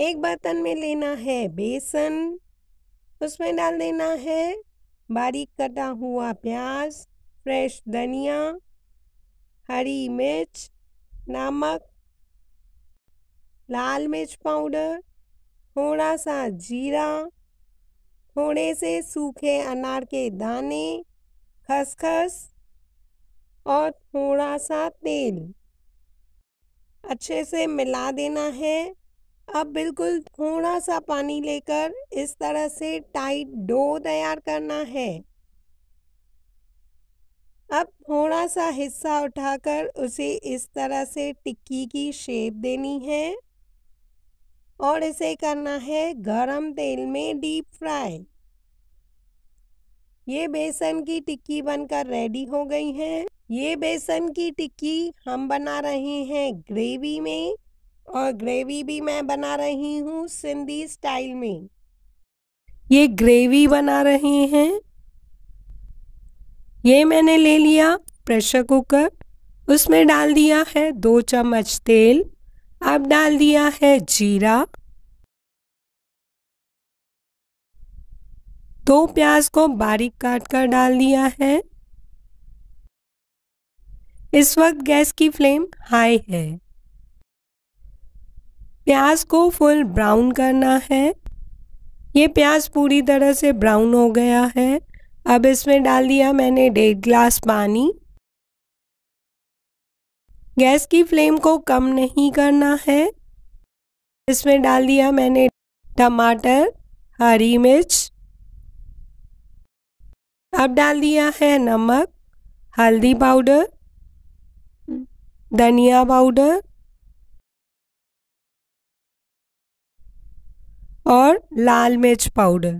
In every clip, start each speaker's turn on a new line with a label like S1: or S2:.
S1: एक बर्तन में लेना है बेसन उसमें डाल देना है बारीक कटा हुआ प्याज फ्रेश धनिया हरी मिर्च नमक लाल मिर्च पाउडर थोड़ा सा जीरा थोड़े से सूखे अनार के दाने खसखस और थोड़ा सा तेल अच्छे से मिला देना है अब बिल्कुल थोड़ा सा पानी लेकर इस तरह से टाइट डो तैयार करना है अब थोड़ा सा हिस्सा उठाकर उसे इस तरह से टिक्की की शेप देनी है और इसे करना है गरम तेल में डीप फ्राई ये बेसन की टिक्की बनकर रेडी हो गई है ये बेसन की टिक्की हम बना रहे हैं ग्रेवी में और ग्रेवी भी मैं बना रही हूँ सिंधी स्टाइल में ये ग्रेवी बना रहे हैं ये मैंने ले लिया प्रेशर कुकर उसमें डाल दिया है दो चम्मच तेल अब डाल दिया है जीरा दो प्याज को बारीक काट कर डाल दिया है इस वक्त गैस की फ्लेम हाई है प्याज को फुल ब्राउन करना है ये प्याज पूरी तरह से ब्राउन हो गया है अब इसमें डाल दिया मैंने डेढ़ ग्लास पानी गैस की फ्लेम को कम नहीं करना है इसमें डाल दिया मैंने टमाटर हरी मिर्च अब डाल दिया है नमक हल्दी पाउडर धनिया पाउडर और लाल मिर्च पाउडर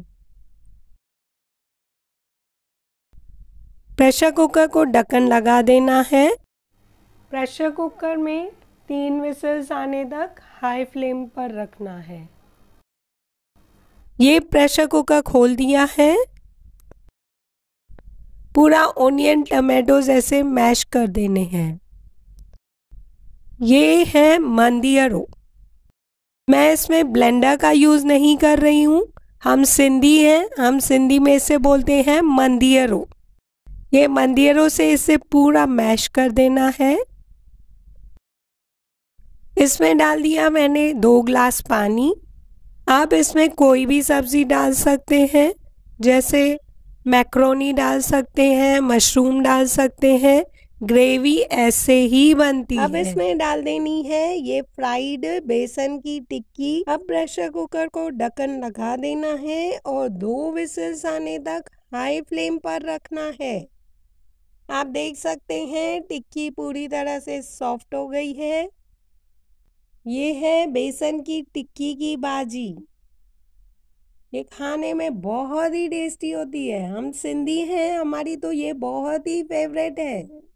S1: प्रेशर कुकर को ढक्कन लगा देना है प्रेशर कुकर में तीन विसल्स आने तक हाई फ्लेम पर रखना है ये प्रेशर कुकर खोल दिया है पूरा ओनियन टमाटो ऐसे मैश कर देने हैं ये है मंदिया रो मैं इसमें ब्लेंडर का यूज़ नहीं कर रही हूँ हम सिंधी हैं हम सिंधी में इसे बोलते हैं मंदियरों ये मंदियरों से इसे पूरा मैश कर देना है इसमें डाल दिया मैंने दो ग्लास पानी आप इसमें कोई भी सब्ज़ी डाल सकते हैं जैसे मैक्रोनी डाल सकते हैं मशरूम डाल सकते हैं ग्रेवी ऐसे ही बनती अब है अब इसमें डाल देनी है ये फ्राइड बेसन की टिक्की अब प्रेशर कुकर को ढक्कन लगा देना है और दो विसल्स आने तक हाई फ्लेम पर रखना है आप देख सकते हैं टिक्की पूरी तरह से सॉफ्ट हो गई है ये है बेसन की टिक्की की बाजी ये खाने में बहुत ही टेस्टी होती है हम सिंधी हैं हमारी तो ये बहुत ही फेवरेट है